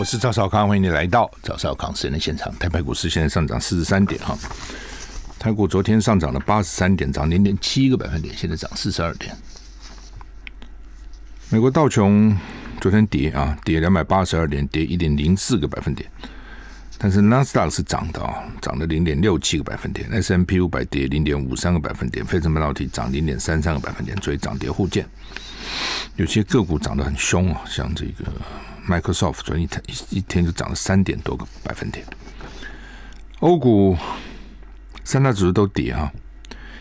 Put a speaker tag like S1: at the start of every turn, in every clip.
S1: 我是赵少康，欢迎你来到赵少康私人现场。台北股市现在上涨四十三点哈，台股昨天上涨了八十三点，涨零点七个百分点，现在涨四十二点。美国道琼昨天跌啊，跌两百八十二点，跌一点零四个百分点。但是纳斯达克是涨的啊，涨了零点六七个百分点。S M P 五百跌零点五三个百分点，非城半导体涨零点三三个百分点。所以涨跌互见，有些个股涨得很凶啊，像这个。Microsoft 昨天一一天就涨了三点多个百分点。欧股三大指数都跌啊，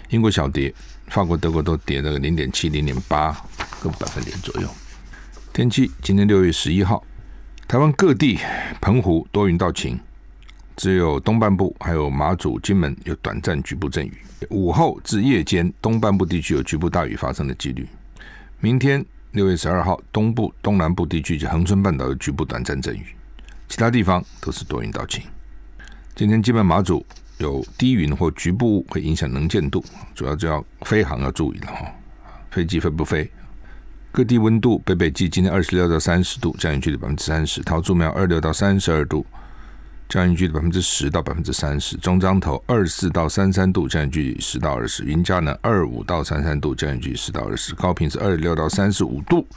S1: 英国小跌，法国、德国都跌了个零点七、零点八个百分点左右。天气今天六月十一号，台湾各地，澎湖多云到晴，只有东半部还有马祖、金门有短暂局部阵雨，午后至夜间东半部地区有局部大雨发生的几率。明天。六月十二号，东部、东南部地区及恒春半岛有局部短暂阵雨，其他地方都是多云到晴。今天基本马祖有低云或局部，会影响能见度，主要就要飞行要注意了哈。飞机飞不飞？各地温度：北北基今天二十六到三十度，降雨距离百分之三十；桃竹苗二六到三十二度。降雨距离百分之十到百分之三十，中彰头二四到三三度，降雨距离十到二十；云嘉南二五到三三度，降雨距离十到二十；高屏是二六到三十五度，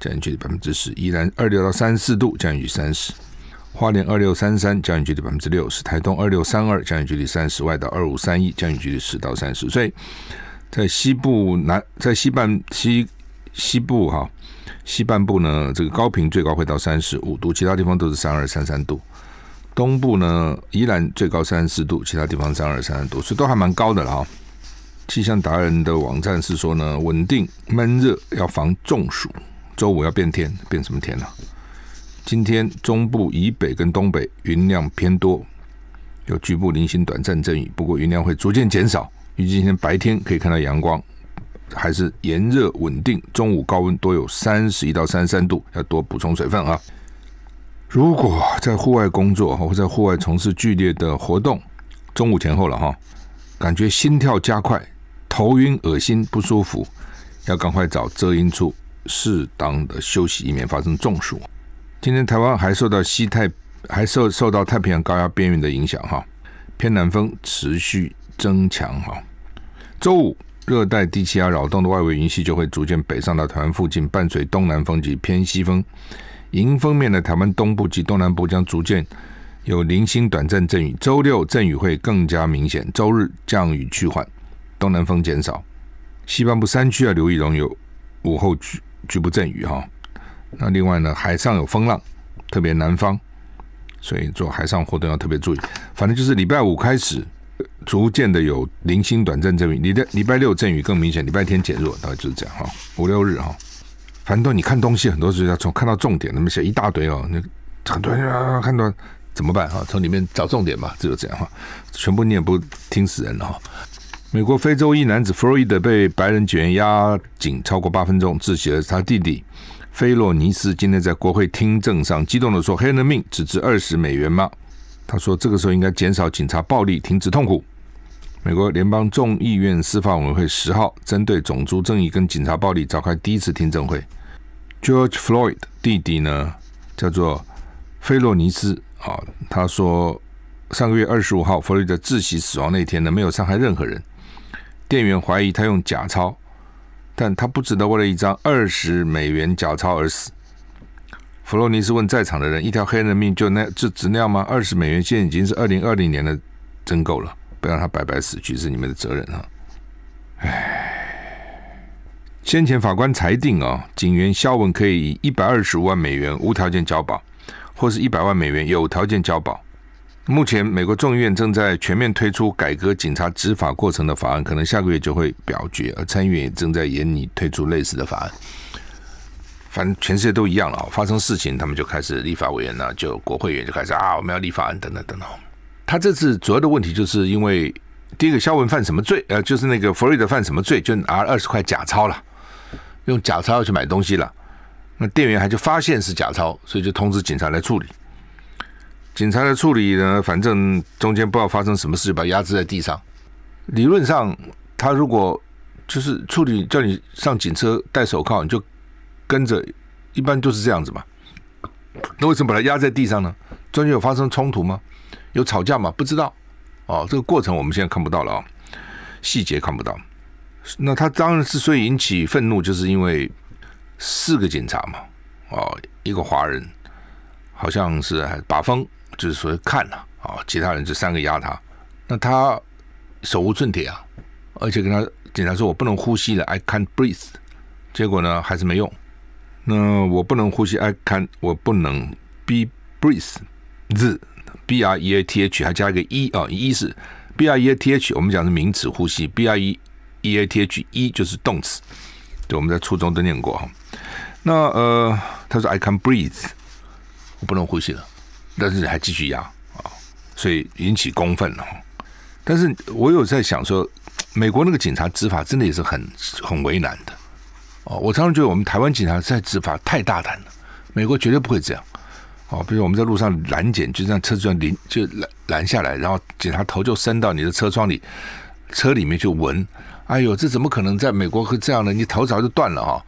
S1: 降雨距离百分之十；依然二六到三四度，降雨三十；花莲二六三三，降雨距离百分之六；十，台东二六三二，降雨距离三十；外岛二五三一，降雨距离十到三十。所以在西部南在西半西西部哈西半部呢，这个高平最高会到三十五度，其他地方都是三二三三度。东部呢，宜兰最高三十四度，其他地方三二三十度，所以都还蛮高的了哈。气象达人的网站是说呢，稳定闷热，要防中暑。周五要变天，变什么天呢？今天中部以北跟东北云量偏多，有局部零星短暂阵雨，不过云量会逐渐减少。预计今天白天可以看到阳光，还是炎热稳定，中午高温多有三十一到三十三度，要多补充水分啊。如果在户外工作或在户外从事剧烈的活动，中午前后了哈，感觉心跳加快、头晕、恶心、不舒服，要赶快找遮阴处，适当的休息，以免发生中暑。今天台湾还受到西太还受受到太平洋高压边缘的影响哈，偏南风持续增强哈。周五，热带低气压扰动的外围云系就会逐渐北上到台湾附近，伴随东南风及偏西风。迎风面的台湾东部及东南部将逐渐有零星短暂阵雨，周六阵雨会更加明显，周日降雨趋缓，东南风减少。西半部山区啊，刘意荣有午后局局部阵雨哈。那另外呢，海上有风浪，特别南方，所以做海上活动要特别注意。反正就是礼拜五开始逐渐的有零星短暂阵雨，你的礼拜六阵雨更明显，礼拜天减弱，大概就是这样哈，五六日哈。反正你看东西，很多时候要从看到重点。那么写一大堆哦，你很多人看到怎么办哈？从里面找重点吧，只有这样哈。全部念不听死人了哈。美国非洲裔男子弗洛伊德被白人卷押，压颈超过八分钟，窒息了。他弟弟菲洛尼斯今天在国会听证上激动地说：“黑人的命只值二十美元吗？”他说：“这个时候应该减少警察暴力，停止痛苦。”美国联邦众议院司法委员会十号针对种族正义跟警察暴力召开第一次听证会。George Floyd 的弟弟呢，叫做菲洛尼斯啊。他说，上个月二十五号，弗洛伊德窒息死亡那天呢，没有伤害任何人。店员怀疑他用假钞，但他不值得为了一张二十美元假钞而死。弗洛尼斯问在场的人：“一条黑人命就那就值样吗？二十美元现已经是二零二零年的真够了，不要让他白白死去是你们的责任啊！”哎。先前法官裁定啊，警员肖文可以以一百二十五万美元无条件交保，或是一百万美元有条件交保。目前美国众议院正在全面推出改革警察执法过程的法案，可能下个月就会表决。而参议院也正在研拟推出类似的法案。反正全世界都一样了，发生事情，他们就开始立法委员呢，就国会议员就开始啊，我们要立法案等等等等。他这次主要的问题就是因为第一个肖文犯什么罪？呃，就是那个弗瑞德犯什么罪？就拿二十块假钞了。用假钞去买东西了，那店员还就发现是假钞，所以就通知警察来处理。警察来处理呢，反正中间不知道发生什么事，把压制在地上。理论上，他如果就是处理叫你上警车戴手铐，你就跟着，一般都是这样子嘛。那为什么把他压在地上呢？中间有发生冲突吗？有吵架吗？不知道。哦，这个过程我们现在看不到了啊，细节看不到。那他当然之所以引起愤怒，就是因为四个警察嘛，哦，一个华人，好像是把风，就是说看了啊，其他人就三个压他，那他手无寸铁啊，而且跟他警察说：“我不能呼吸了，I can't breathe。”结果呢还是没用，那我不能呼吸，I can，我不能 be breathe，字 b r e a t h 还加一个 e 啊，e 是 b r e a t h，我们讲是名词呼吸，b r e e a t h e 就是动词，对，我们在初中都念过哈。那呃，他说 “I c a n breathe”，我不能呼吸了，但是还继续压啊，所以引起公愤了。但是我有在想说，美国那个警察执法真的也是很很为难的哦。我常常觉得我们台湾警察在执法太大胆了，美国绝对不会这样。哦，比如我们在路上拦检，就让车窗临就拦拦下来，然后警察头就伸到你的车窗里，车里面就闻。哎呦，这怎么可能在美国会这样呢？你头早就断了啊！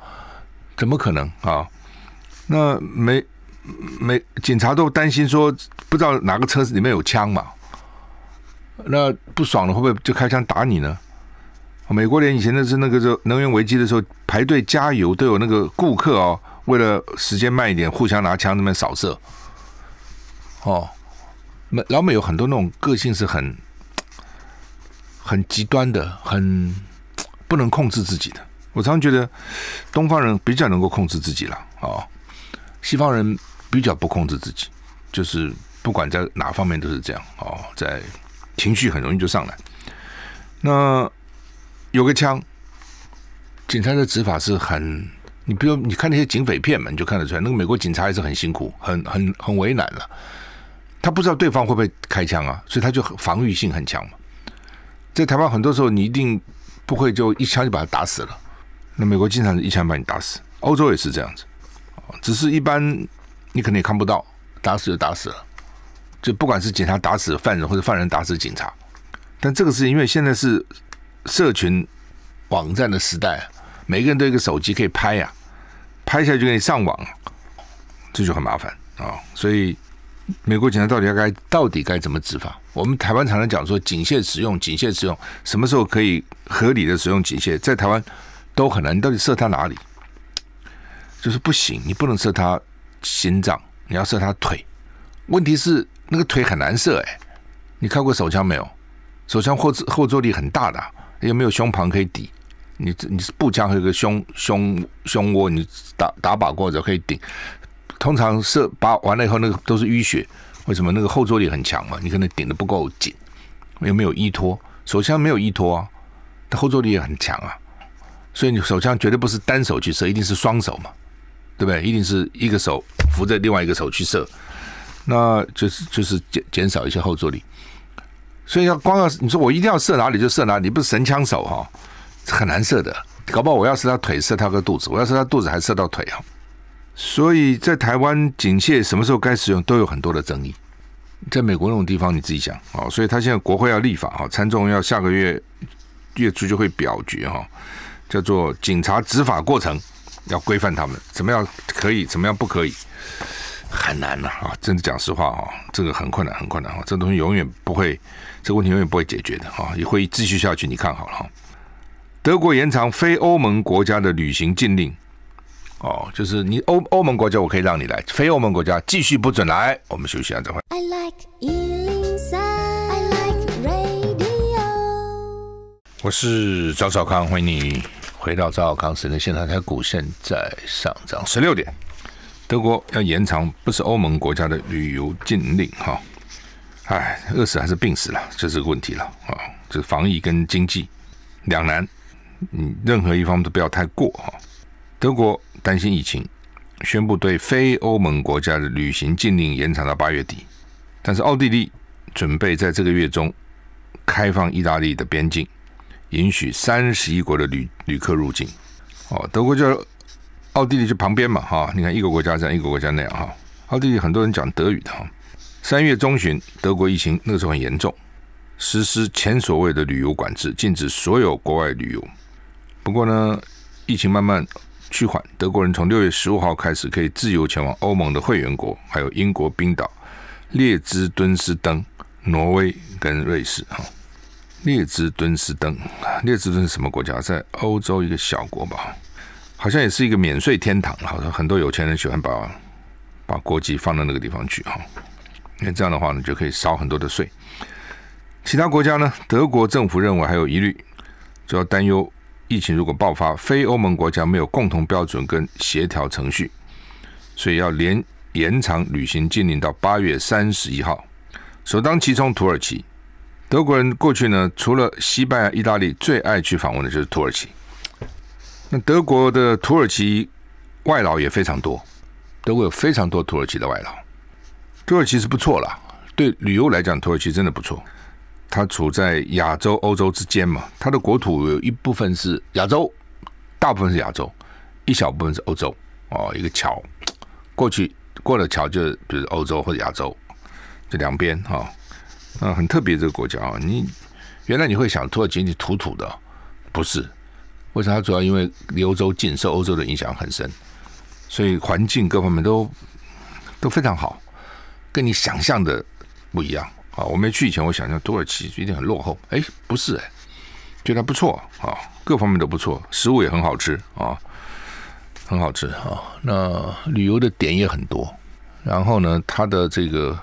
S1: 怎么可能啊？那美美警察都担心说，不知道哪个车子里面有枪嘛？那不爽了会不会就开枪打你呢？美国连以前那是那个候能源危机的时候排队加油都有那个顾客哦，为了时间慢一点互相拿枪那边扫射。哦，美老美有很多那种个性是很很极端的，很。不能控制自己的，我常觉得东方人比较能够控制自己了啊，西方人比较不控制自己，就是不管在哪方面都是这样哦，在情绪很容易就上来。那有个枪，警察的执法是很，你比如你看那些警匪片嘛，你就看得出来，那个美国警察还是很辛苦，很很很为难了。他不知道对方会不会开枪啊，所以他就防御性很强嘛。在台湾很多时候，你一定。不会就一枪就把他打死了，那美国经常是一枪把你打死，欧洲也是这样子，只是一般你可能也看不到，打死就打死了，就不管是警察打死犯人或者犯人打死警察，但这个是因为现在是社群网站的时代，每个人都有一个手机可以拍呀，拍下就可以上网，这就很麻烦啊，所以美国警察到底要该到底该怎么执法？我们台湾常常讲说“警械使用，警械使用”，什么时候可以合理的使用警械？在台湾都很难，你到底射他哪里？就是不行，你不能射他心脏，你要射他腿。问题是那个腿很难射哎。你看过手枪没有？手枪后后坐力很大的，又没有胸旁可以抵。你你是步枪有一个胸胸胸窝，你打打靶过就可以顶。通常射靶完了以后，那个都是淤血。为什么那个后坐力很强嘛？你可能顶的不够紧，又没有依托。手枪没有依托啊，它后坐力也很强啊。所以你手枪绝对不是单手去射，一定是双手嘛，对不对？一定是一个手扶着另外一个手去射，那就是就是减减少一些后坐力。所以要光要你说我一定要射哪里就射哪里，不是神枪手哈，很难射的。搞不好我要射他腿，射他个肚子；我要射他肚子，还射到腿啊。所以在台湾警械什么时候该使用都有很多的争议，在美国那种地方你自己想哦，所以他现在国会要立法哈，参众要下个月，月初就会表决哈，叫做警察执法过程要规范他们怎么样可以怎么样不可以很难呐啊，真的讲实话哈，这个很困难很困难啊，这东西永远不会，这问题永远不会解决的啊，也会继续下去。你看好了，德国延长非欧盟国家的旅行禁令。哦，就是你欧欧盟国家，我可以让你来；非欧盟国家继续不准来。我们休息一下，再会。我是赵少康，欢迎你回到赵少康时的现线。台股现在上涨十六点。德国要延长，不是欧盟国家的旅游禁令哈。唉，饿死还是病死了，这是个问题了啊。这是防疫跟经济两难，你任何一方都不要太过哈。德国担心疫情，宣布对非欧盟国家的旅行禁令延长到八月底。但是奥地利准备在这个月中开放意大利的边境，允许三十一国的旅旅客入境。哦，德国就奥地利就旁边嘛，哈，你看一个国家这样，一个国家那样，哈。奥地利很多人讲德语的哈。三月中旬，德国疫情那个时候很严重，实施前所未的旅游管制，禁止所有国外旅游。不过呢，疫情慢慢。去缓德国人从六月十五号开始可以自由前往欧盟的会员国，还有英国、冰岛、列支敦士登、挪威跟瑞士。哈，列支敦士登，列支敦是什么国家？在欧洲一个小国吧，好像也是一个免税天堂。好像很多有钱人喜欢把把国籍放到那个地方去，哈，因为这样的话呢，就可以少很多的税。其他国家呢，德国政府认为还有疑虑，主要担忧。疫情如果爆发，非欧盟国家没有共同标准跟协调程序，所以要连延长旅行禁令到八月三十一号。首当其冲，土耳其。德国人过去呢，除了西班牙、意大利，最爱去访问的就是土耳其。那德国的土耳其外劳也非常多，德国有非常多土耳其的外劳。土耳其是不错了，对旅游来讲，土耳其真的不错。它处在亚洲、欧洲之间嘛，它的国土有一部分是亚洲，大部分是亚洲，一小部分是欧洲，哦，一个桥，过去过了桥就，比如欧洲或者亚洲，就两边哈，那很特别这个国家啊，你原来你会想土耳其你土土的，不是？为啥？主要因为离欧洲近，受欧洲的影响很深，所以环境各方面都都非常好，跟你想象的不一样。啊，我没去以前，我想象土耳其一定很落后。哎，不是哎，觉得不错啊，各方面都不错，食物也很好吃啊，很好吃啊。那旅游的点也很多。然后呢，它的这个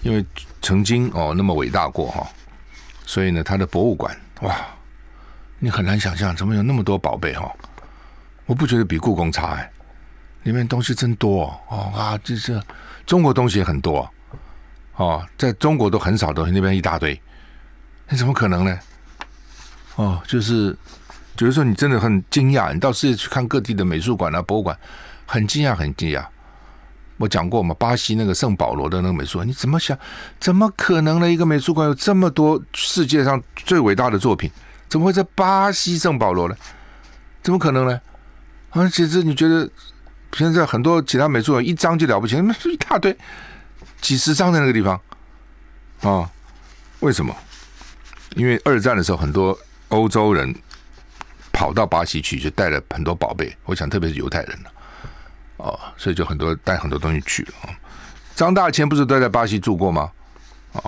S1: 因为曾经哦那么伟大过哈，所以呢，它的博物馆哇，你很难想象怎么有那么多宝贝哈。我不觉得比故宫差哎，里面东西真多哦啊，就是中国东西也很多。哦，在中国都很少的，那边一大堆，那怎么可能呢？哦，就是，就是说，你真的很惊讶，你到世界去看各地的美术馆啊、博物馆，很惊讶，很惊讶。我讲过嘛，巴西那个圣保罗的那个美术馆，你怎么想？怎么可能呢？一个美术馆有这么多世界上最伟大的作品，怎么会在巴西圣保罗呢？怎么可能呢？啊，其实你觉得现在很多其他美术馆一张就了不起，那是一大堆。几十张在那个地方，啊，为什么？因为二战的时候，很多欧洲人跑到巴西去，就带了很多宝贝。我想，特别是犹太人哦，所以就很多带很多东西去了。张大千不是都在巴西住过吗？啊，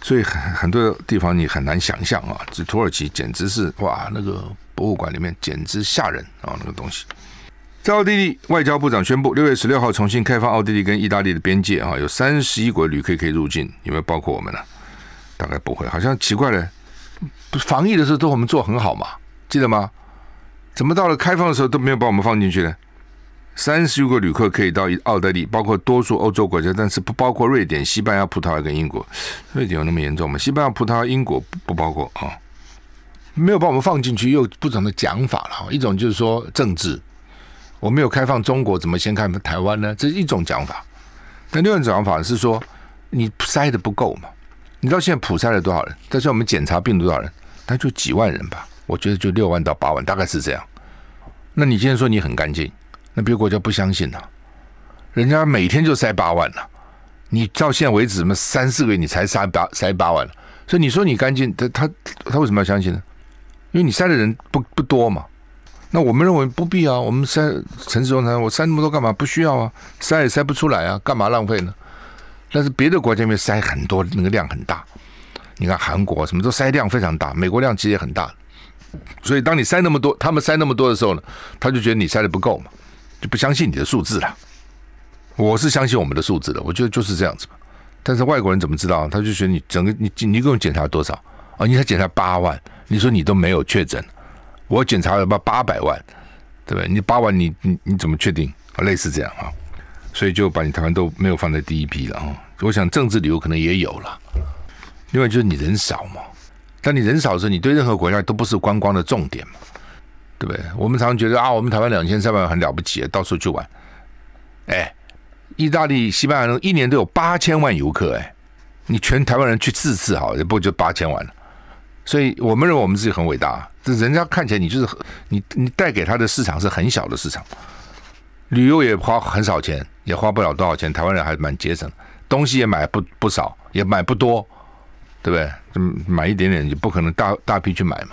S1: 所以很很多地方你很难想象啊，这土耳其简直是哇，那个博物馆里面简直吓人啊，那个东西。在奥地利，外交部长宣布，六月十六号重新开放奥地利跟意大利的边界。哈，有三十一国旅客可以入境，有没有包括我们呢？大概不会，好像奇怪了。防疫的时候都我们做很好嘛，记得吗？怎么到了开放的时候都没有把我们放进去呢？三十余个旅客可以到奥地利，包括多数欧洲国家，但是不包括瑞典、西班牙、葡萄牙跟英国。瑞典有那么严重吗？西班牙、葡萄牙、英国不包括啊，没有把我们放进去，又不同的讲法了。一种就是说政治。我没有开放中国，怎么先看台湾呢？这是一种讲法。但另一种讲法是说，你筛的不够嘛？你知道现在普筛了多少人？但是我们检查病毒多少人？那就几万人吧。我觉得就六万到八万，大概是这样。那你今天说你很干净，那别国家不相信呢？人家每天就塞八万呢。你到现在为止，什么三四个月你才塞八塞八万了？所以你说你干净，他他他为什么要相信呢？因为你塞的人不不多嘛。那我们认为不必啊，我们塞城市中餐，我塞那么多干嘛？不需要啊，塞也塞不出来啊，干嘛浪费呢？但是别的国家面塞很多，那个量很大。你看韩国什么都塞量非常大，美国量其实也很大。所以当你塞那么多，他们塞那么多的时候呢，他就觉得你塞的不够嘛，就不相信你的数字了。我是相信我们的数字的，我觉得就是这样子。但是外国人怎么知道？他就觉得你整个你你一共检查多少啊？你才检查八万，你说你都没有确诊。我检查了，八八百万，对不对？你八万，你你你怎么确定？类似这样啊，所以就把你台湾都没有放在第一批了啊。我想政治理由可能也有了，另外就是你人少嘛。但你人少的时候，你对任何国家都不是观光的重点嘛，对不对？我们常常觉得啊，我们台湾两千三百万很了不起，到处去玩。哎，意大利、西班牙一年都有八千万游客，哎，你全台湾人去四次好，也不就八千万了。所以我们认为我们自己很伟大。这人家看起来你就是你你带给他的市场是很小的市场，旅游也花很少钱，也花不了多少钱。台湾人还蛮节省，东西也买不不少，也买不多，对不对？嗯，买一点点就不可能大大批去买嘛。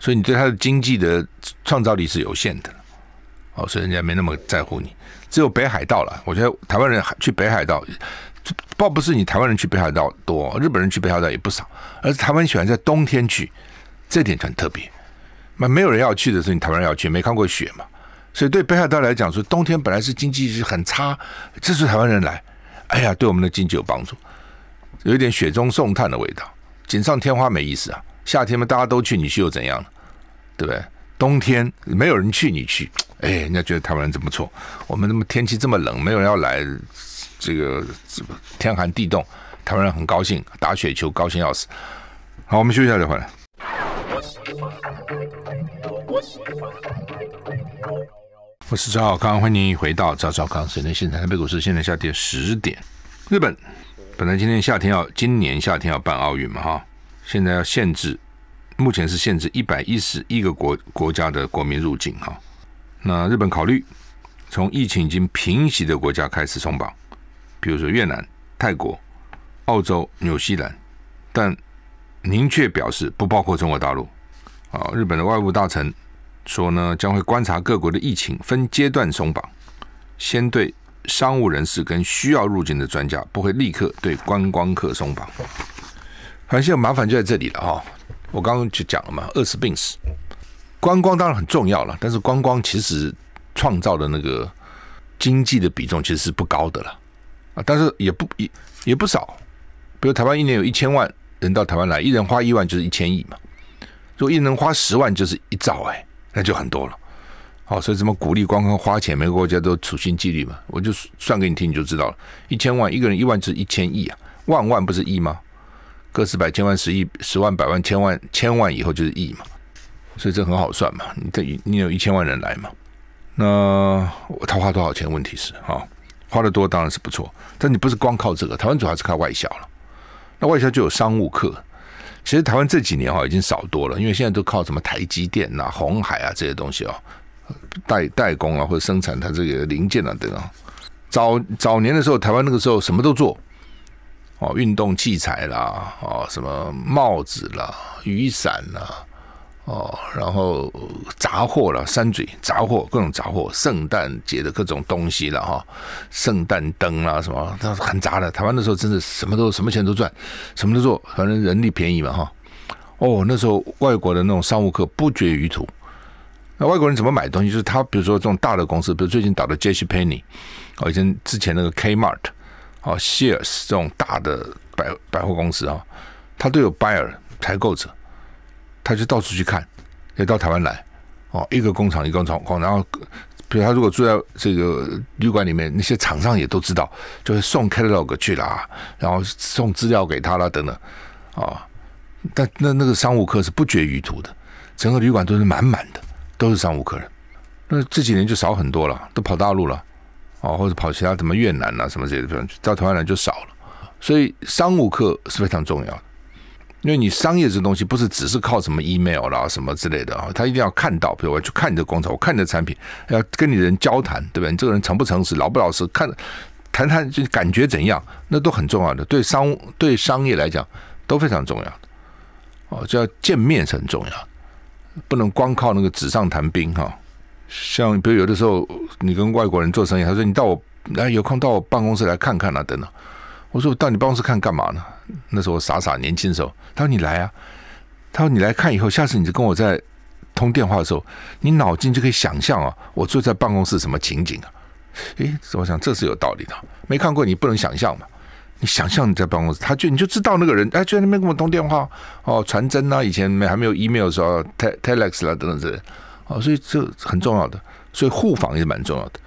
S1: 所以你对他的经济的创造力是有限的，哦，所以人家没那么在乎你。只有北海道了，我觉得台湾人去北海道，不不是你台湾人去北海道多，日本人去北海道也不少，而是台湾喜欢在冬天去。这点很特别，那没有人要去的时候，你台湾人要去，没看过雪嘛？所以对北海道来讲，说冬天本来是经济是很差，这是台湾人来，哎呀，对我们的经济有帮助，有一点雪中送炭的味道，锦上添花没意思啊。夏天嘛，大家都去，你去又怎样呢？对不对？冬天没有人去，你去，哎，人家觉得台湾人真不错。我们那么天气这么冷，没有人要来，这个天寒地冻，台湾人很高兴，打雪球高兴要死。好，我们休息一下再回来。我是赵小康，欢迎回到赵赵康。现在现场，台北股市现在下跌十点。日本本来今天夏天要今年夏天要办奥运嘛哈，现在要限制，目前是限制一百一十一个国国家的国民入境哈。那日本考虑从疫情已经平息的国家开始松绑，比如说越南、泰国、澳洲、纽西兰，但明确表示不包括中国大陆。啊，日本的外务大臣说呢，将会观察各国的疫情，分阶段松绑。先对商务人士跟需要入境的专家不会立刻对观光客松绑。反正现在麻烦就在这里了哈。我刚刚就讲了嘛，饿死病死观光当然很重要了，但是观光其实创造的那个经济的比重其实是不高的了啊。但是也不也也不少，比如台湾一年有一千万人到台湾来，一人花一万就是一千亿嘛。就一能花十万就是一兆哎，那就很多了。好，所以怎么鼓励光光花钱？每个国家都处心积虑嘛。我就算给你听，你就知道了。一千万一个人，一万就是一千亿啊，万万不是亿吗？个十百千万十亿十万百万千万千万以后就是亿嘛。所以这很好算嘛。你得你有一千万人来嘛，那他花多少钱？问题是哈，花的多当然是不错，但你不是光靠这个，台湾主要是靠外销了。那外销就有商务客。其实台湾这几年哈已经少多了，因为现在都靠什么台积电呐、红海啊这些东西哦，代代工啊或者生产它这个零件啊等等。早早年的时候，台湾那个时候什么都做，哦，运动器材啦，哦，什么帽子啦、雨伞啦。哦，然后杂货了，山嘴杂货，各种杂货，圣诞节的各种东西了哈，圣诞灯啊什么，那是很杂的。台湾那时候真的什么都什么钱都赚，什么都做，反正人力便宜嘛哈。哦，那时候外国的那种商务客不绝于途。那外国人怎么买东西？就是他比如说这种大的公司，比如最近倒的 JCPenney，哦，以前之前那个 Kmart，哦，Sears 这种大的百百货公司啊，他都有 buyer 采购者。他就到处去看，也到台湾来，哦，一个工厂一个厂，然后比如他如果住在这个旅馆里面，那些厂商也都知道，就会送 catalog 去了啊，然后送资料给他啦，等等，啊，但那那个商务客是不绝于途的，整个旅馆都是满满的，都是商务客人。那这几年就少很多了，都跑大陆了，哦，或者跑其他什么越南啊什么这些地方，到台湾来就少了，所以商务客是非常重要。因为你商业这东西不是只是靠什么 email 啦什么之类的啊，他一定要看到，比如我要去看你的工厂，我看你的产品，要跟你人交谈，对不对？你这个人诚不诚实，老不老实，看谈谈就感觉怎样，那都很重要的。对商对商业来讲，都非常重要。哦，就要见面是很重要，不能光靠那个纸上谈兵哈。像比如有的时候你跟外国人做生意，他说你到我来有空到我办公室来看看啊，等等。我说我到你办公室看干嘛呢？那时候傻傻年轻的时候，他说你来啊，他说你来看以后，下次你就跟我在通电话的时候，你脑筋就可以想象啊，我坐在办公室什么情景啊？诶，我想这是有道理的？没看过你不能想象嘛？你想象你在办公室，他就你就知道那个人哎就在那边跟我通电话哦，传真啊，以前没还没有 email 时候，tele telex 啦等等之类，哦，所以这很重要的，所以互访也是蛮重要的。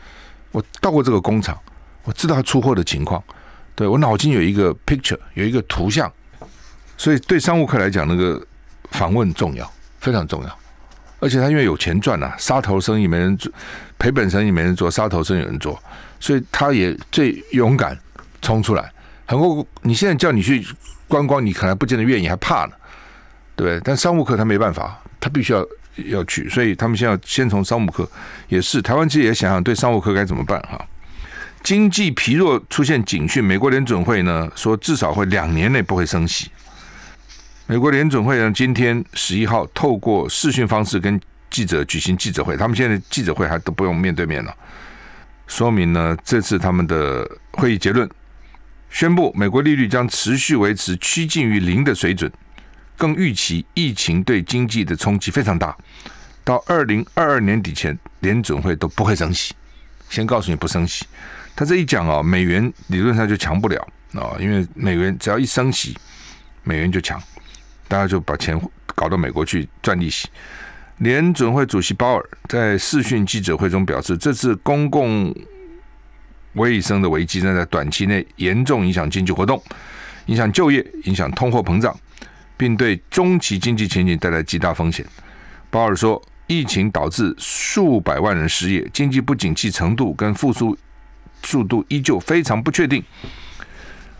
S1: 我到过这个工厂，我知道他出货的情况。对我脑筋有一个 picture，有一个图像，所以对商务客来讲，那个访问重要，非常重要。而且他因为有钱赚呐，杀头生意没人做，赔本生意没人做，杀头生意有人做，所以他也最勇敢冲出来。很多你现在叫你去观光，你可能不见得愿意，还怕呢。对，但商务客他没办法，他必须要要去，所以他们先要先从商务客也是，台湾其实也想想对商务客该怎么办哈。经济疲弱出现警讯，美国联准会呢说至少会两年内不会升息。美国联准会呢今天十一号透过视讯方式跟记者举行记者会，他们现在记者会还都不用面对面了，说明呢这次他们的会议结论宣布，美国利率将持续维持趋近于零的水准，更预期疫情对经济的冲击非常大，到二零二二年底前联准会都不会升息。先告诉你不升息。他这一讲哦，美元理论上就强不了啊，因为美元只要一升息，美元就强，大家就把钱搞到美国去赚利息。联准会主席鲍尔在视讯记者会中表示，这次公共卫生的危机正在短期内严重影响经济活动，影响就业，影响通货膨胀，并对中期经济前景带来极大风险。鲍尔说，疫情导致数百万人失业，经济不景气程度跟复苏。速度依旧非常不确定，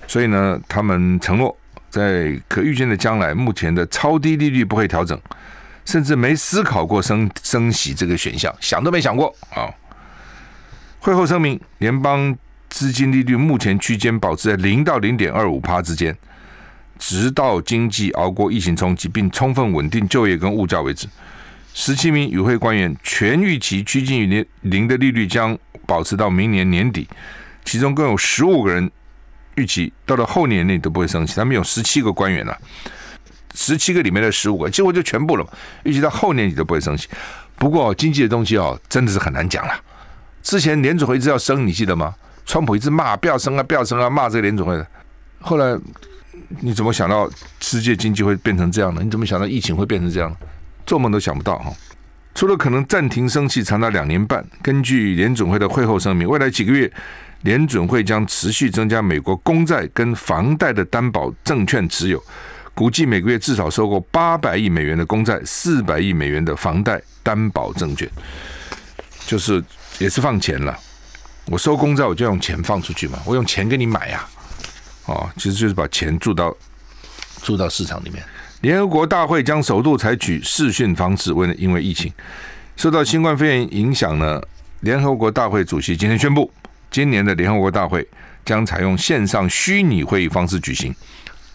S1: 所以呢，他们承诺在可预见的将来，目前的超低利率不会调整，甚至没思考过升升息这个选项，想都没想过。啊，会后声明，联邦资金利率目前区间保持在零到零点二五帕之间，直到经济熬过疫情冲击，并充分稳定就业跟物价为止。十七名与会官员全预期趋近于零零的利率将保持到明年年底，其中共有十五个人预期到了后年内都不会升息，他们有十七个官员了，十七个里面的十五个，结果就全部了预计到后年你都不会升息。不过经济的东西哦，真的是很难讲了。之前联储会一直要升，你记得吗？川普一直骂不要升啊不要升啊，骂这个联储会。后来你怎么想到世界经济会变成这样的？你怎么想到疫情会变成这样？做梦都想不到哈！除了可能暂停升息长达两年半，根据联准会的会后声明，未来几个月联准会将持续增加美国公债跟房贷的担保证券持有，估计每个月至少收购八百亿美元的公债、四百亿美元的房贷担保证券，就是也是放钱了。我收公债，我就用钱放出去嘛，我用钱给你买啊，哦，其实就是把钱注到注到市场里面。联合国大会将首度采取视讯方式，为了因为疫情受到新冠肺炎影响呢？联合国大会主席今天宣布，今年的联合国大会将采用线上虚拟会议方式举行，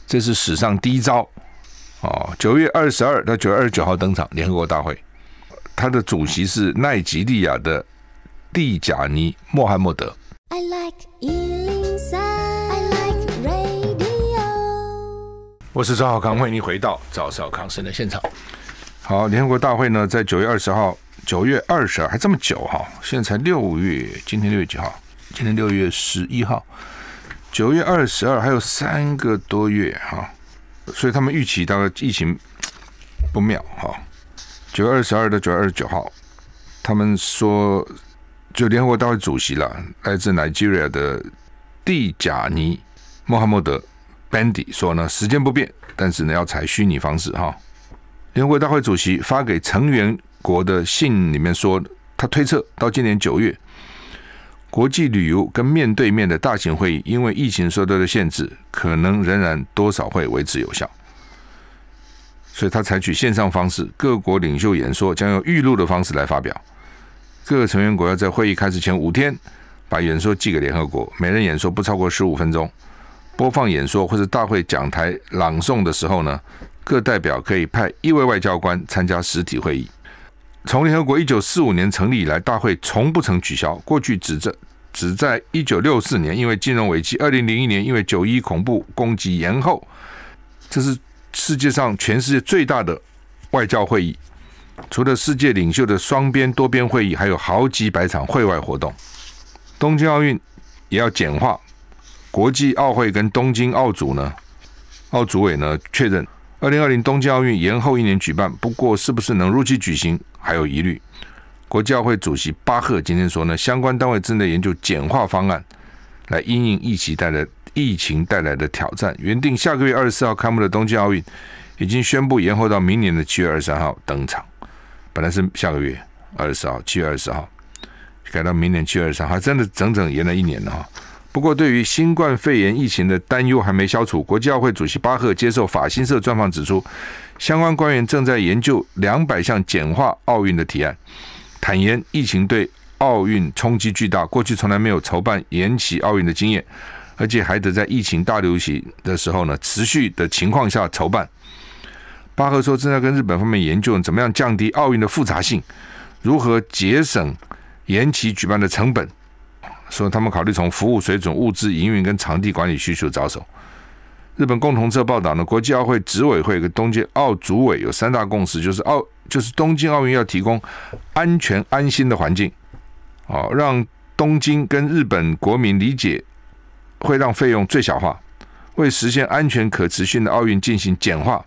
S1: 这是史上第一招。哦，九月二十二到九月二十九号登场联合国大会，他的主席是奈及利亚的蒂贾尼·默罕默德。I like 我是赵浩康，欢迎回到赵少康生的现场。好，联合国大会呢，在九月二十号，九月二十还这么久哈，现在才六月，今天六月几号？今天六月十一号，九月二十二还有三个多月哈，所以他们预期大概疫情不妙哈。九月二十二到九月二十九号，他们说，就联合国大会主席了，来自 Nigeria 的蒂贾尼·穆罕默德。Bandy 说呢，时间不变，但是呢要采虚拟方式哈。联合国大会主席发给成员国的信里面说，他推测到今年九月，国际旅游跟面对面的大型会议，因为疫情受到的限制，可能仍然多少会维持有效。所以他采取线上方式，各国领袖演说将用预录的方式来发表。各个成员国要在会议开始前五天把演说寄给联合国，每人演说不超过十五分钟。播放演说或者大会讲台朗诵的时候呢，各代表可以派一位外交官参加实体会议。从联合国一九四五年成立以来，大会从不曾取消。过去只在只在一九六四年因为金融危机，二零零一年因为九一恐怖攻击延后。这是世界上全世界最大的外交会议，除了世界领袖的双边多边会议，还有好几百场会外活动。东京奥运也要简化。国际奥会跟东京奥组呢，奥组委呢确认，二零二零东京奥运延后一年举办，不过是不是能如期举行还有疑虑。国际奥会主席巴赫今天说呢，相关单位正在研究简化方案，来应应疫情带来疫情带来的挑战。原定下个月二十四号开幕的东京奥运，已经宣布延后到明年的七月二十三号登场。本来是下个月二十号，七月二十号，改到明年七月二十三，号，真的整整延了一年了哈。不过，对于新冠肺炎疫情的担忧还没消除。国际奥会主席巴赫接受法新社专访指出，相关官员正在研究两百项简化奥运的提案。坦言疫情对奥运冲击巨大，过去从来没有筹办延期奥运的经验，而且还得在疫情大流行的时候呢，持续的情况下筹办。巴赫说，正在跟日本方面研究怎么样降低奥运的复杂性，如何节省延期举办的成本。所以他们考虑从服务水准、物资营运跟场地管理需求着手。日本共同社报道呢，国际奥会执委会跟东京奥组委有三大共识，就是奥就是东京奥运要提供安全安心的环境，哦，让东京跟日本国民理解，会让费用最小化，为实现安全可持续的奥运进行简化。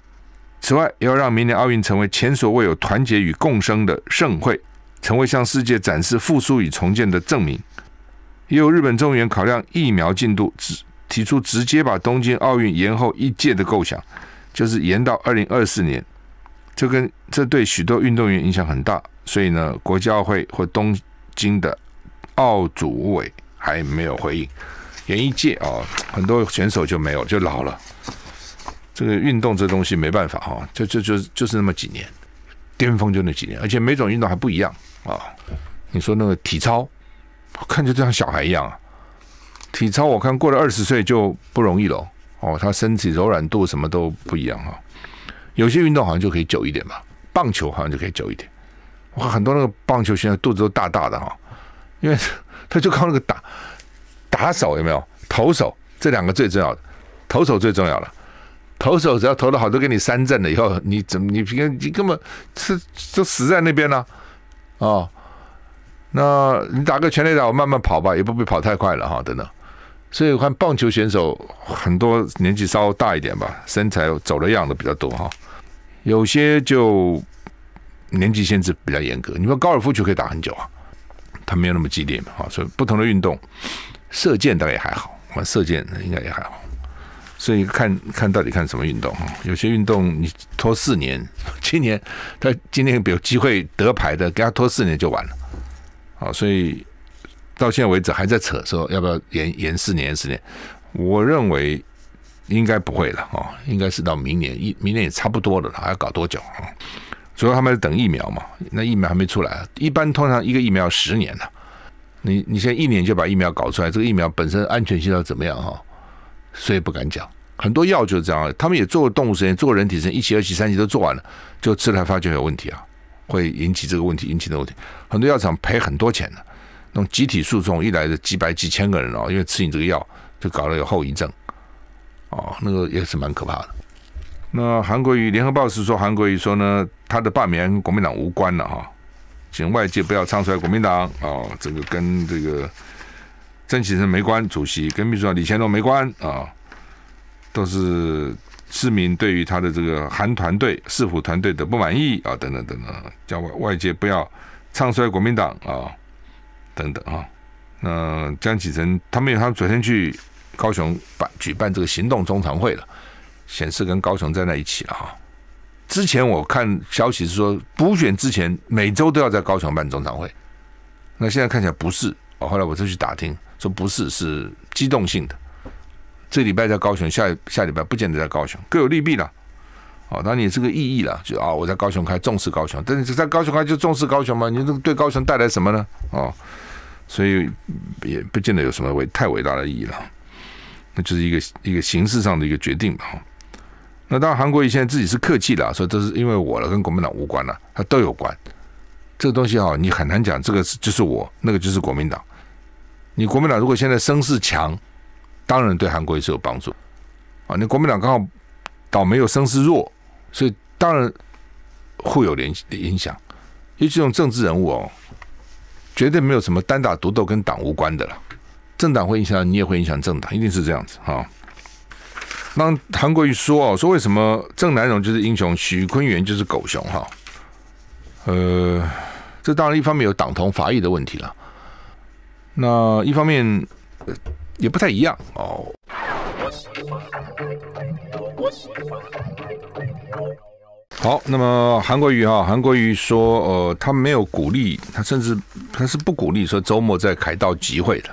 S1: 此外，要让明年奥运成为前所未有团结与共生的盛会，成为向世界展示复苏与重建的证明。也有日本众议员考量疫苗进度，直提出直接把东京奥运延后一届的构想，就是延到二零二四年。这跟这对许多运动员影响很大，所以呢，国际奥会或东京的奥组委还没有回应演艺界啊，很多选手就没有就老了。这个运动这东西没办法哈，就就就就是那么几年，巅峰就那几年，而且每种运动还不一样啊。你说那个体操？看，就像小孩一样啊！体操，我看过了二十岁就不容易了。哦，他身体柔软度什么都不一样啊。有些运动好像就可以久一点吧，棒球好像就可以久一点。哇，很多那个棒球现在肚子都大大的哈，因为 他就靠那个打打手有没有？投手这两个最重要的，投手最重要了。投手只要投的好，都给你三振了以后，你怎么你平你根本是就死在那边了啊？那你打个全垒打，我慢慢跑吧，也不必跑太快了哈。等等，所以我看棒球选手很多年纪稍微大一点吧，身材走的样的比较多哈。有些就年纪限制比较严格。你说高尔夫球可以打很久啊，它没有那么激烈嘛哈。所以不同的运动，射箭倒也还好，玩射箭应该也还好。所以看看到底看什么运动哈。有些运动你拖四年 七年，他今年有机会得牌的，给他拖四年就完了。啊，所以到现在为止还在扯，说要不要延延四年、四年？我认为应该不会了，哦，应该是到明年，一明年也差不多了，还要搞多久啊？主要他们在等疫苗嘛，那疫苗还没出来，一般通常一个疫苗十年呢，你你现在一年就把疫苗搞出来，这个疫苗本身安全性要怎么样？哈，所以不敢讲。很多药就是这样，他们也做动物实验，做人体实验，一期、二期、三期都做完了，就吃了发觉有问题啊。会引起这个问题，引起的问题，很多药厂赔很多钱的，那种集体诉讼一来的几百几千个人哦，因为吃你这个药就搞得有后遗症，哦，那个也是蛮可怕的。那韩国瑜联合报是说，韩国瑜说呢，他的罢免国民党无关了哈，请外界不要唱出来国民党啊，这个跟这个郑启仁没关，主席跟秘书长李乾隆没关啊，都是。市民对于他的这个韩团队、市府团队的不满意啊，等等等等，叫外外界不要唱衰国民党啊，等等啊。那江启臣他们，他昨天去高雄办举办这个行动中常会了，显示跟高雄站在一起了哈。之前我看消息是说补选之前每周都要在高雄办中常会，那现在看起来不是。后来我再去打听，说不是，是机动性的。这礼拜在高雄，下下礼拜不见得在高雄，各有利弊了。哦，那你这个意义了，就啊，我在高雄开，重视高雄，但是在高雄开就重视高雄吗？你这个对高雄带来什么呢？哦，所以也不见得有什么伟太伟大的意义了。那就是一个一个形式上的一个决定嘛。那当然，韩国以前自己是客气了，说这是因为我了，跟国民党无关了，他都有关。这个东西哈，你很难讲，这个是就是我，那个就是国民党。你国民党如果现在声势强。当然对韩国也是有帮助啊！那国民党刚好倒霉又声势弱，所以当然互有联系影响。尤其这种政治人物哦，绝对没有什么单打独斗跟党无关的了，政党会影响你也会影响政党，一定是这样子啊。那韩国瑜说哦，说为什么郑南荣就是英雄，许坤元就是狗熊？哈，呃，这当然一方面有党同伐异的问题了，那一方面。也不太一样哦。好，那么韩国瑜啊，韩国瑜说，呃，他没有鼓励，他甚至他是不鼓励说周末在凯道集会的，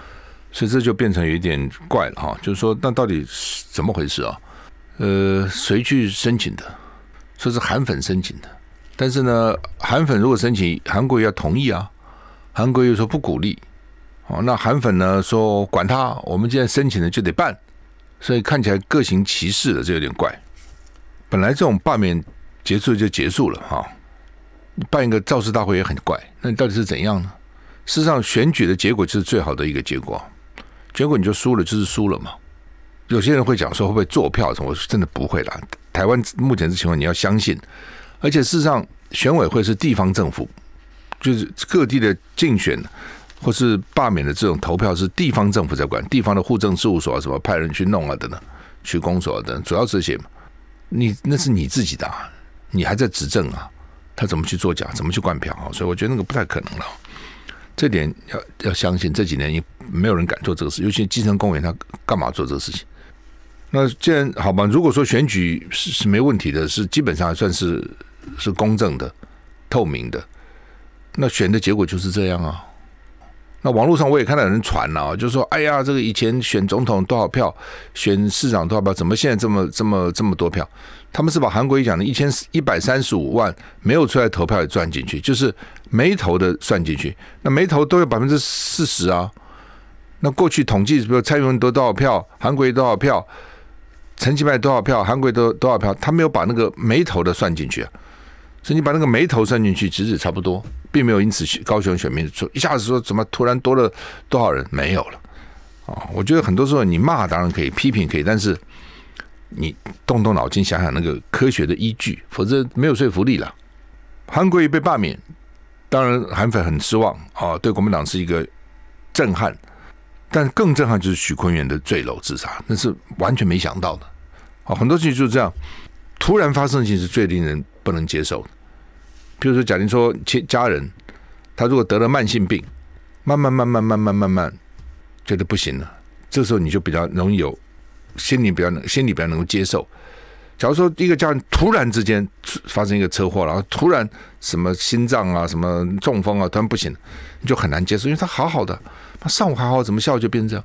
S1: 所以这就变成有点怪了哈。就是说，那到底是怎么回事啊？呃，谁去申请的？说是韩粉申请的，但是呢，韩粉如果申请，韩国瑜要同意啊，韩国瑜说不鼓励。哦，那韩粉呢？说管他，我们现在申请的就得办，所以看起来各行其事的，这有点怪。本来这种罢免结束就结束了哈，办一个造势大会也很怪。那你到底是怎样呢？事实上，选举的结果就是最好的一个结果，结果你就输了就是输了嘛。有些人会讲说会不会做票什么？我是真的不会啦。台湾目前的情况你要相信，而且事实上，选委会是地方政府，就是各地的竞选。或是罢免的这种投票是地方政府在管，地方的户政事务所啊什么派人去弄啊的呢，去公所等，主要这些嘛。你那是你自己的，你还在执政啊，他怎么去作假，怎么去灌票啊？所以我觉得那个不太可能了。这点要要相信，这几年你没有人敢做这个事，尤其基层公务员他干嘛做这个事情？那既然好吧，如果说选举是是没问题的，是基本上算是是公正的、透明的，那选的结果就是这样啊。那网络上我也看到有人传了，就说：“哎呀，这个以前选总统多少票，选市长多少票，怎么现在这么这么这么多票？他们是把韩国瑜讲的一千一百三十五万没有出来投票也算进去，就是没投的算进去。那没投都有百分之四十啊。那过去统计，比如蔡英文得多少票，韩国瑜多少票，陈其迈多少票，韩国瑜得多少票，他没有把那个没投的算进去。”所以你把那个眉头算进去，其实也差不多，并没有因此高雄选民说一下子说怎么突然多了多少人没有了啊？我觉得很多时候你骂当然可以，批评可以，但是你动动脑筋想想那个科学的依据，否则没有说服力了。韩国瑜被罢免，当然韩粉很失望啊，对国民党是一个震撼，但更震撼就是许坤元的坠楼自杀，那是完全没想到的啊！很多事情就是这样，突然发生性是最令人不能接受的。比如说，假定说家家人，他如果得了慢性病，慢慢慢慢慢慢慢慢觉得不行了，这时候你就比较容易有心理比较能心理比较能够接受。假如说一个家人突然之间发生一个车祸，然后突然什么心脏啊、什么中风啊，突然不行，你就很难接受，因为他好好的，他上午还好，怎么下午就变成这样？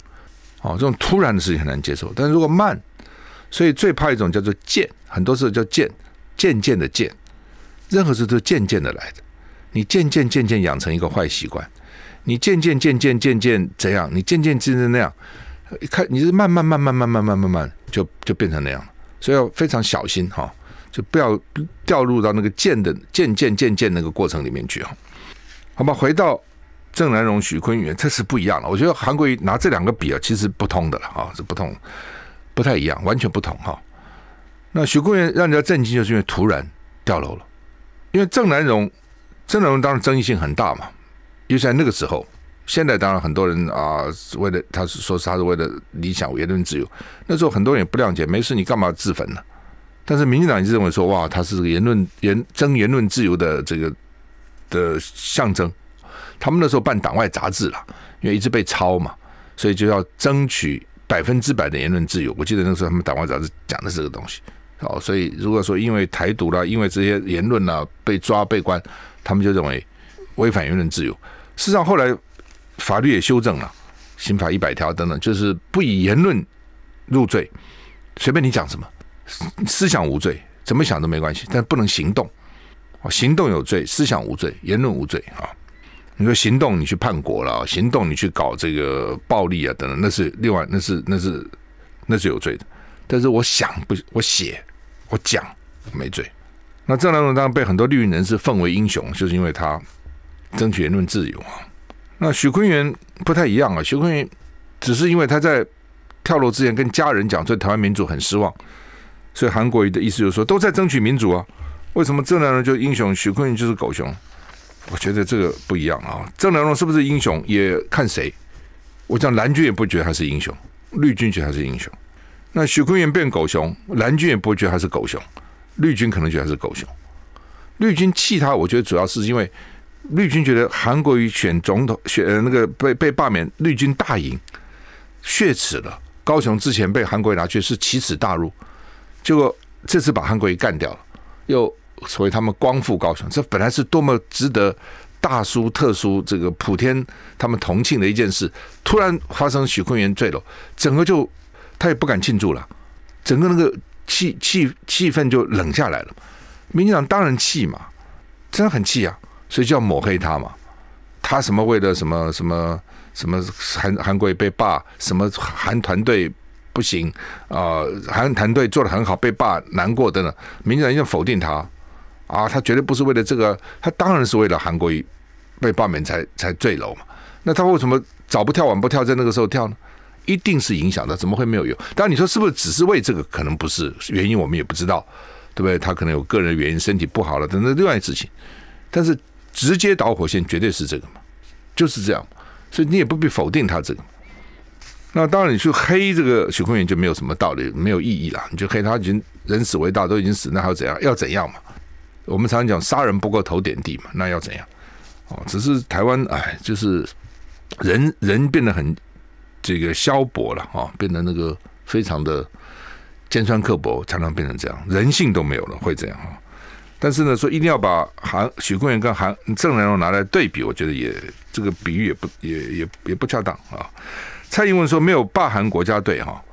S1: 哦，这种突然的事情很难接受。但是如果慢，所以最怕一种叫做渐，很多时候叫渐，渐渐的渐。任何事都渐渐的来的，你渐渐渐渐养成一个坏习惯，你渐渐渐渐渐渐怎样，你渐渐渐渐那样，看你是慢慢慢慢慢慢慢慢慢就就变成那样了，所以要非常小心哈，就不要掉入到那个渐的渐渐渐渐那个过程里面去哈。好吧，回到郑南荣、许坤元，这是不一样了。我觉得韩国拿这两个比啊，其实不通的了啊，是不通，不太一样，完全不同哈。那许坤元让人家震惊，就是因为突然掉楼了。因为郑南荣，郑南荣当然争议性很大嘛，尤其在那个时候。现在当然很多人啊，为了他是说他是为了理想言论自由，那时候很多人也不谅解，没事你干嘛自焚呢？但是民进党一直认为说，哇，他是言论言争言论自由的这个的象征。他们那时候办党外杂志了，因为一直被抄嘛，所以就要争取百分之百的言论自由。我记得那时候他们党外杂志讲的这个东西。哦，所以如果说因为台独啦，因为这些言论啦被抓被关，他们就认为违反言论自由。事实上后来法律也修正了《刑法》一百条等等，就是不以言论入罪，随便你讲什么思想无罪，怎么想都没关系，但不能行动。哦，行动有罪，思想无罪，言论无罪啊！你说行动你去叛国了，行动你去搞这个暴力啊等等，那是另外那是那是那是有罪的。但是我想不我写。我讲没罪，那郑南榕当然被很多绿营人士奉为英雄，就是因为他争取言论自由啊。那许坤元不太一样啊，许坤元只是因为他在跳楼之前跟家人讲对台湾民主很失望，所以韩国瑜的意思就是说都在争取民主啊，为什么郑南榕就是英雄，许坤元就是狗熊？我觉得这个不一样啊。郑南榕是不是英雄也看谁，我讲蓝军也不觉得他是英雄，绿军觉得他是英雄。那许坤元变狗熊，蓝军也不会觉得他是狗熊，绿军可能觉得他是狗熊。绿军气他，我觉得主要是因为绿军觉得韩国瑜选总统选那个被被罢免，绿军大赢，血耻了。高雄之前被韩国瑜拿去是奇耻大辱，结果这次把韩国瑜干掉了，又所谓他们光复高雄，这本来是多么值得大书特书这个普天他们同庆的一件事，突然发生许坤元坠楼，整个就。他也不敢庆祝了，整个那个气气气氛就冷下来了。民进党当然气嘛，真的很气啊，所以就要抹黑他嘛。他什么为了什么什么什么韩韩国被霸，什么韩团队不行啊，韩团队做的很好被霸难过等等，民进党要否定他啊。他绝对不是为了这个，他当然是为了韩国被罢免才才坠楼嘛。那他为什么早不跳晚不跳，在那个时候跳呢？一定是影响的，怎么会没有用？当然，你说是不是只是为这个？可能不是，原因我们也不知道，对不对？他可能有个人原因，身体不好了等等另外一事情。但是直接导火线绝对是这个嘛，就是这样。所以你也不必否定他这个。那当然，你去黑这个许坤元就没有什么道理，没有意义了。你就黑他已经人死为大，都已经死，那还要怎样？要怎样嘛？我们常常讲杀人不过头点地嘛，那要怎样？哦，只是台湾哎，就是人人变得很。这个消薄了啊，变得那个非常的尖酸刻薄，常常变成这样，人性都没有了，会这样啊。但是呢，说一定要把韩许冠元跟韩郑南荣拿来对比，我觉得也这个比喻也不也也也不恰当啊。蔡英文说没有霸韩国家队哈，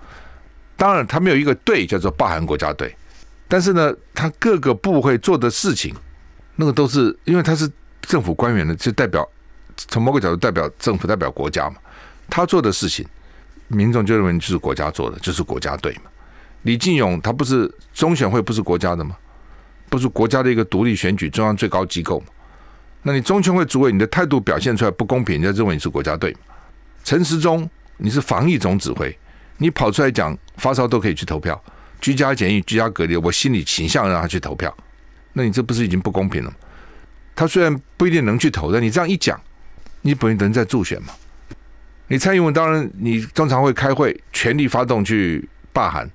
S1: 当然他没有一个队叫做霸韩国家队，但是呢，他各个部会做的事情，那个都是因为他是政府官员的，就代表从某个角度代表政府，代表国家嘛。他做的事情，民众就认为是国家做的，就是国家队嘛。李进勇他不是中选会不是国家的吗？不是国家的一个独立选举中央最高机构吗？那你中选会主委你的态度表现出来不公平，人家认为你是国家队。陈时中你是防疫总指挥，你跑出来讲发烧都可以去投票，居家检疫、居家隔离，我心里倾向让他去投票，那你这不是已经不公平了吗？他虽然不一定能去投但你这样一讲，你不一定能在助选嘛。你蔡英文当然，你中常会开会，全力发动去罢韩。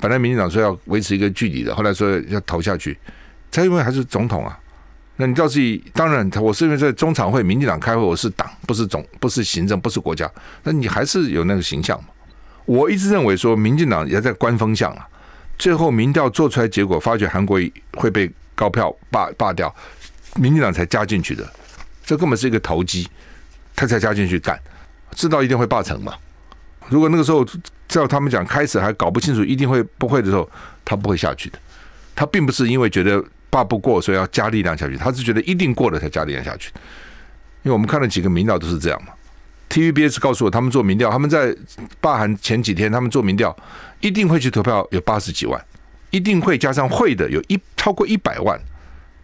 S1: 本来民进党说要维持一个距离的，后来说要投下去。蔡英文还是总统啊，那你自己当然，我是因为在中常会民进党开会，我是党，不是总，不是行政，不是国家。那你还是有那个形象嘛？我一直认为说，民进党也在官风向啊。最后民调做出来结果，发觉韩国会被高票罢罢掉，民进党才加进去的。这根本是一个投机，他才加进去干。知道一定会罢成嘛？如果那个时候叫他们讲开始还搞不清楚一定会不会的时候，他不会下去的。他并不是因为觉得罢不过所以要加力量下去，他是觉得一定过了才加力量下去。因为我们看了几个民调都是这样嘛。TVBS 告诉我他们做民调，他们在罢韩前几天他们做民调，一定会去投票有八十几万，一定会加上会的有一超过一百万。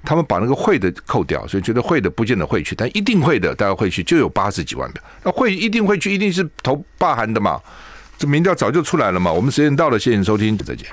S1: 他们把那个会的扣掉，所以觉得会的不见得会去，但一定会的，大家会去就有八十几万票。那会一定会去，一定是投罢韩的嘛？这民调早就出来了嘛？我们时间到了，谢谢收听，再见。